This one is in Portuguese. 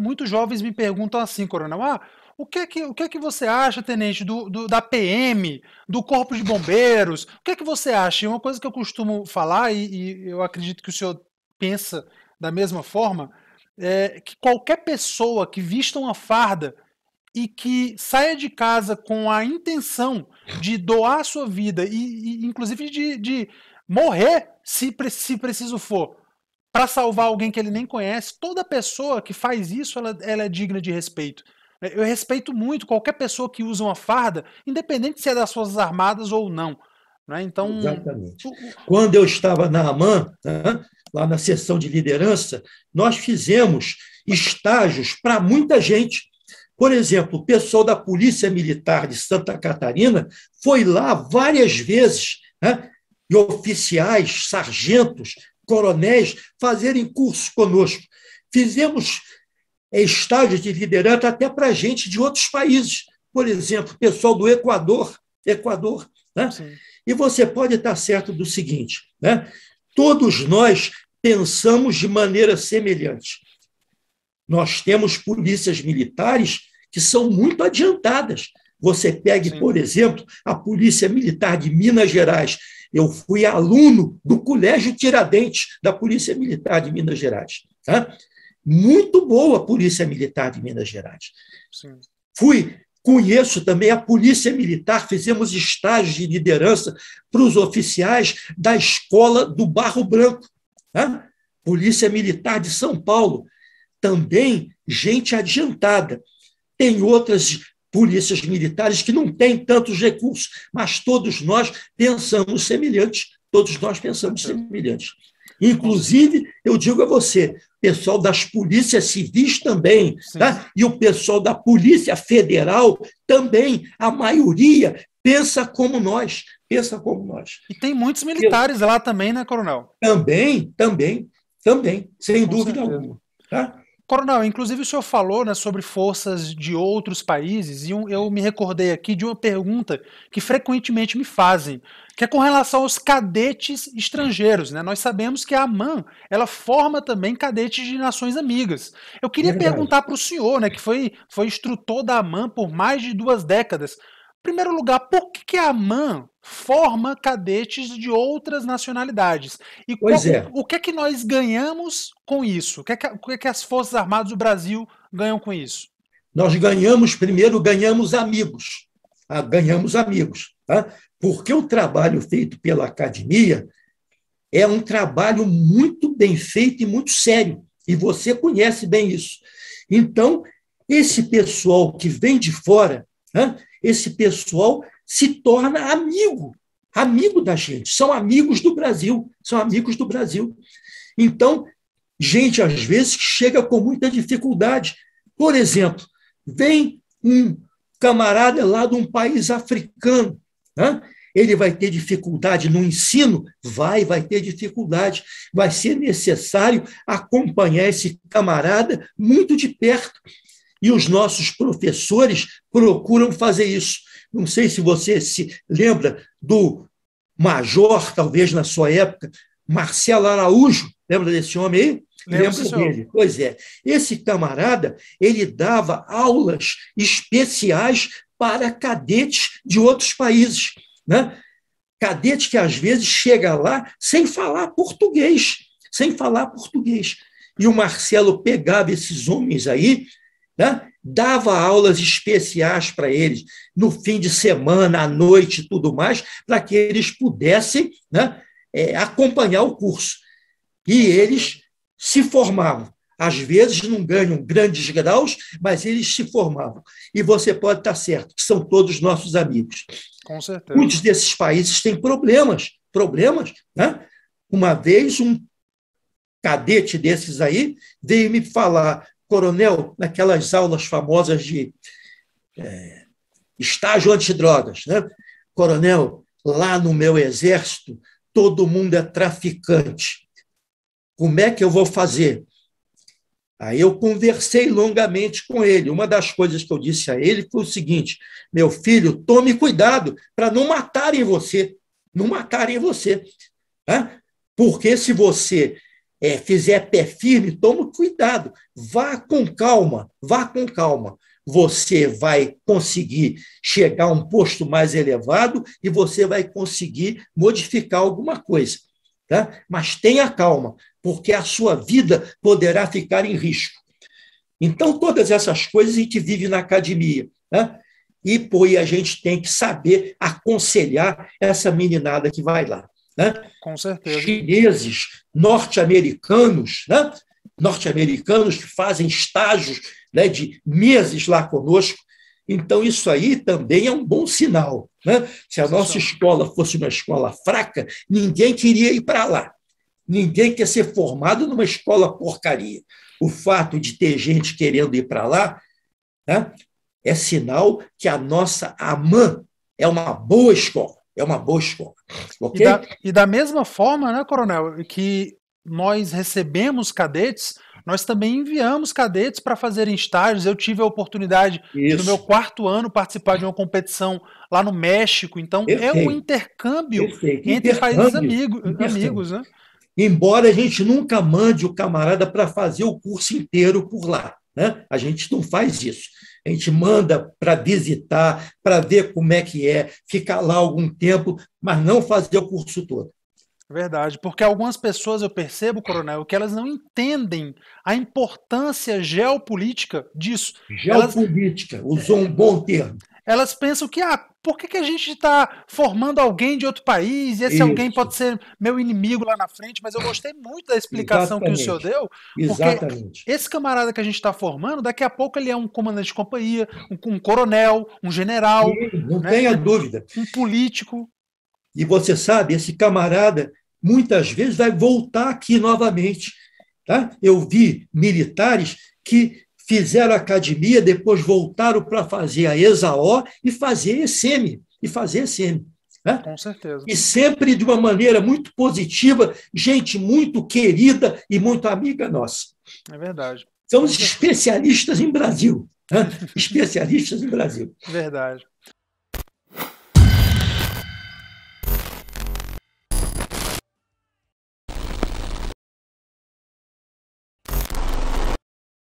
muitos jovens me perguntam assim, coronel, ah, o que é que, o que, é que você acha, tenente, do, do, da PM, do Corpo de Bombeiros? O que é que você acha? E uma coisa que eu costumo falar, e, e eu acredito que o senhor pensa da mesma forma, é que qualquer pessoa que vista uma farda e que saia de casa com a intenção de doar a sua vida e, e inclusive de, de morrer se, se preciso for para salvar alguém que ele nem conhece. Toda pessoa que faz isso, ela, ela é digna de respeito. Eu respeito muito qualquer pessoa que usa uma farda, independente se é das suas armadas ou não. Né? Então, Exatamente. Quando eu estava na AMAN, né, lá na sessão de liderança, nós fizemos estágios para muita gente. Por exemplo, o pessoal da Polícia Militar de Santa Catarina foi lá várias vezes, né, e oficiais, sargentos, coronéis fazerem cursos conosco. Fizemos estágio de liderança até para gente de outros países, por exemplo, pessoal do Equador, Equador, né? E você pode estar certo do seguinte, né? Todos nós pensamos de maneira semelhante. Nós temos polícias militares que são muito adiantadas. Você pegue, Sim. por exemplo, a Polícia Militar de Minas Gerais, eu fui aluno do Colégio Tiradentes da Polícia Militar de Minas Gerais. Tá? Muito boa a Polícia Militar de Minas Gerais. Sim. Fui, conheço também a Polícia Militar, fizemos estágio de liderança para os oficiais da Escola do Barro Branco. Tá? Polícia Militar de São Paulo. Também gente adiantada. Tem outras polícias militares que não têm tantos recursos, mas todos nós pensamos semelhantes, todos nós pensamos semelhantes. Inclusive, eu digo a você, pessoal das polícias civis também, tá? e o pessoal da Polícia Federal também, a maioria pensa como nós, pensa como nós. E tem muitos militares eu... lá também, né, Coronel? Também, também, também, sem Com dúvida certeza. alguma. Tá? Coronel, inclusive o senhor falou né, sobre forças de outros países e eu me recordei aqui de uma pergunta que frequentemente me fazem, que é com relação aos cadetes estrangeiros. Né? Nós sabemos que a AMAN ela forma também cadetes de nações amigas. Eu queria Verdade. perguntar para o senhor, né, que foi, foi instrutor da AMAN por mais de duas décadas, primeiro lugar, por que, que a AMAN forma cadetes de outras nacionalidades? E pois qual, é. o que é que nós ganhamos com isso? O que, é que, o que é que as Forças Armadas do Brasil ganham com isso? Nós ganhamos, primeiro, ganhamos amigos. Ah, ganhamos amigos. Tá? Porque o trabalho feito pela academia é um trabalho muito bem feito e muito sério. E você conhece bem isso. Então, esse pessoal que vem de fora né? esse pessoal se torna amigo, amigo da gente, são amigos do Brasil, são amigos do Brasil. Então, gente, às vezes, chega com muita dificuldade. Por exemplo, vem um camarada lá de um país africano, né? ele vai ter dificuldade no ensino? Vai, vai ter dificuldade. Vai ser necessário acompanhar esse camarada muito de perto. E os nossos professores procuram fazer isso. Não sei se você se lembra do major, talvez na sua época, Marcelo Araújo. Lembra desse homem aí? Lembro, dele. Pois é. Esse camarada, ele dava aulas especiais para cadetes de outros países, né? Cadete que às vezes chega lá sem falar português, sem falar português. E o Marcelo pegava esses homens aí, né? dava aulas especiais para eles no fim de semana, à noite e tudo mais, para que eles pudessem né, é, acompanhar o curso. E eles se formavam. Às vezes não ganham grandes graus, mas eles se formavam. E você pode estar certo, que são todos nossos amigos. Com certeza. Muitos desses países têm problemas, problemas, né? Uma vez um cadete desses aí veio me falar coronel, naquelas aulas famosas de é, estágio antidrogas, né? Coronel, lá no meu exército, todo mundo é traficante. Como é que eu vou fazer? Aí eu conversei longamente com ele. Uma das coisas que eu disse a ele foi o seguinte: meu filho, tome cuidado para não matarem você, não matarem você. Tá? Porque se você é, fizer pé firme, toma cuidado, vá com calma, vá com calma. Você vai conseguir chegar a um posto mais elevado e você vai conseguir modificar alguma coisa. Tá? Mas tenha calma, porque a sua vida poderá ficar em risco. Então, todas essas coisas a gente vive na academia. Né? E, pô, e a gente tem que saber aconselhar essa meninada que vai lá né? Com certeza. chineses, norte-americanos, né? norte-americanos que fazem estágios né, de meses lá conosco. Então, isso aí também é um bom sinal. Né? Se a nossa escola fosse uma escola fraca, ninguém queria ir para lá. Ninguém quer ser formado numa escola porcaria. O fato de ter gente querendo ir para lá né, é sinal que a nossa AMAN é uma boa escola. É uma boa escola. Okay? E, da, e da mesma forma, né, Coronel, que nós recebemos cadetes, nós também enviamos cadetes para fazerem estágios. Eu tive a oportunidade Isso. no meu quarto ano participar de uma competição lá no México. Então Perfeito. é um intercâmbio intercâmbio. entre países amigos, né? Embora a gente nunca mande o camarada para fazer o curso inteiro por lá, né? A gente não faz isso. A gente manda para visitar, para ver como é que é, ficar lá algum tempo, mas não fazer o curso todo. Verdade, porque algumas pessoas eu percebo, coronel, que elas não entendem a importância geopolítica disso. Geopolítica, elas... usou um bom termo. Elas pensam que ah, por que, que a gente está formando alguém de outro país e esse Isso. alguém pode ser meu inimigo lá na frente? Mas eu gostei muito da explicação Exatamente. que o senhor deu, porque Exatamente. esse camarada que a gente está formando, daqui a pouco ele é um comandante de companhia, um, um coronel, um general. Sim, não né? tenha dúvida. Um político. E você sabe, esse camarada muitas vezes vai voltar aqui novamente. Tá? Eu vi militares que fizeram academia, depois voltaram para fazer a ESAO e fazer ECM, e fazer ECM. Né? Com certeza. E sempre de uma maneira muito positiva, gente muito querida e muito amiga nossa. É verdade. os especialistas em Brasil. Né? especialistas em Brasil. Verdade.